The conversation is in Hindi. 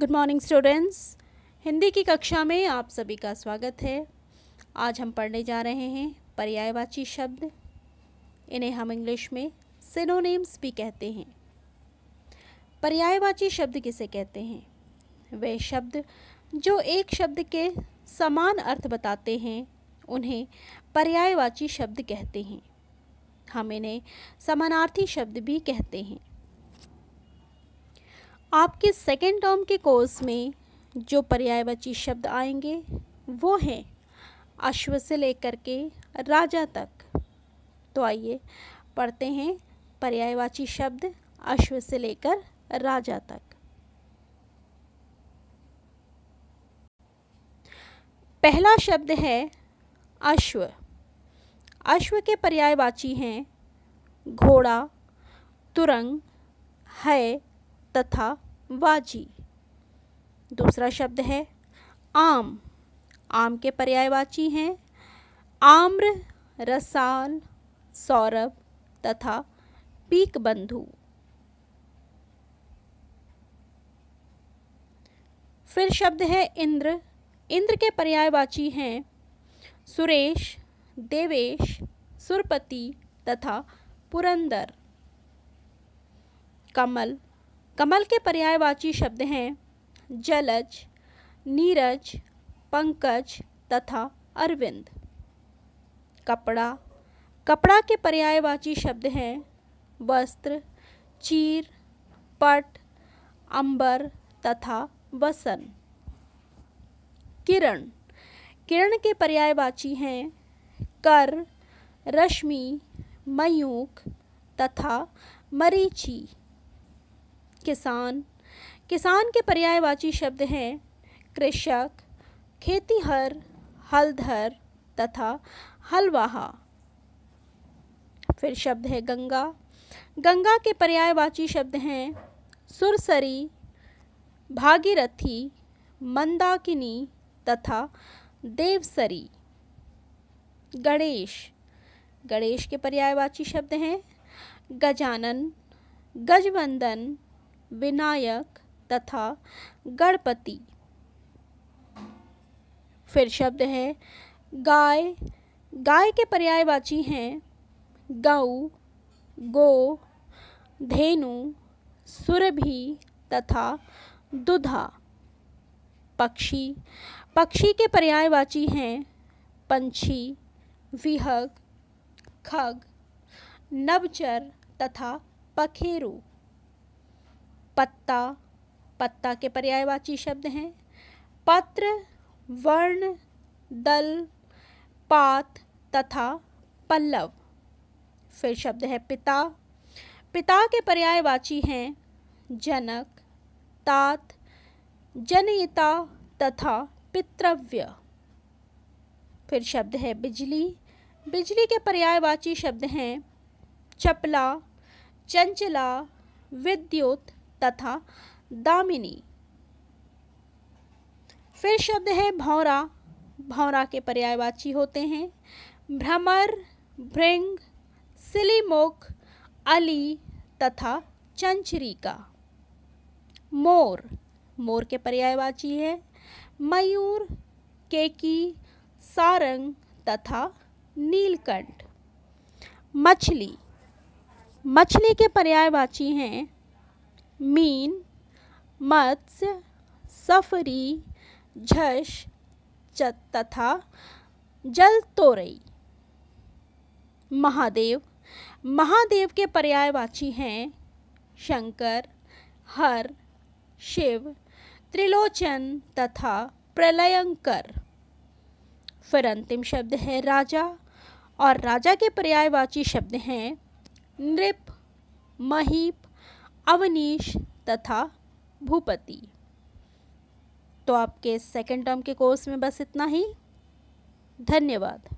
गुड मॉर्निंग स्टूडेंट्स हिंदी की कक्षा में आप सभी का स्वागत है आज हम पढ़ने जा रहे हैं पर्यायवाची शब्द इन्हें हम इंग्लिश में सिनोनेम्स भी कहते हैं पर्यायवाची शब्द किसे कहते हैं वे शब्द जो एक शब्द के समान अर्थ बताते हैं उन्हें पर्यायवाची शब्द कहते हैं हम इन्हें समानार्थी शब्द भी कहते हैं आपके सेकेंड टर्म के कोर्स में जो पर्यायवाची शब्द आएंगे वो हैं अश्व से लेकर के राजा तक तो आइए पढ़ते हैं पर्यायवाची शब्द अश्व से लेकर राजा तक पहला शब्द है अश्व अश्व के पर्यायवाची हैं घोड़ा तुरंग है तथा वाजी दूसरा शब्द है आम आम के पर्यायवाची हैं आम्र रसाल सौरभ तथा पीक बंधु फिर शब्द है इंद्र इंद्र के पर्यायवाची हैं सुरेश देवेश सुरपति तथा पुरंदर कमल कमल के पर्यायवाची शब्द हैं जलज नीरज पंकज तथा अरविंद कपड़ा कपड़ा के पर्यायवाची शब्द हैं वस्त्र चीर पट अंबर तथा वसन किरण किरण के पर्यायवाची हैं कर रश्मि मयूख तथा मरीची किसान किसान के पर्यायवाची शब्द हैं कृषक खेतीहर हलधर तथा हलवाहा फिर शब्द है गंगा गंगा के पर्यायवाची शब्द हैं सुरसरी भागीरथी मंदाकिनी तथा देवसरी गणेश गणेश के पर्यायवाची शब्द हैं गजानन गजवंदन विनायक तथा गणपति फिर शब्द है गाय गाय के पर्यायवाची हैं गऊ गो धेनु सुरभि तथा दुधा पक्षी पक्षी के पर्यायवाची हैं पंछी विहग खग नवचर तथा पखेरु पत्ता पत्ता के पर्यायवाची शब्द हैं पत्र वर्ण दल पात तथा पल्लव फिर शब्द है पिता पिता के पर्यायवाची हैं जनक तात जनयिता तथा पितृव्य फिर शब्द है बिजली बिजली के पर्यायवाची शब्द हैं चपला चंचला विद्युत तथा दामिनी फिर शब्द है भौरा भौरा के पर्यायवाची होते हैं भ्रमर भृंग सिलीमुख अली तथा चंचरीका मोर मोर के पर्यायवाची है मयूर केकी सारंग तथा नीलकंठ मछली मछली के पर्यायवाची हैं मीन मत्स्य सफरी झश तथा जल तोरई महादेव महादेव के पर्यायवाची हैं शंकर हर शिव त्रिलोचन तथा प्रलयंकर फिर अंतिम शब्द है राजा और राजा के पर्यायवाची शब्द हैं नृप महीप अवनीश तथा भूपति तो आपके सेकेंड टर्म के कोर्स में बस इतना ही धन्यवाद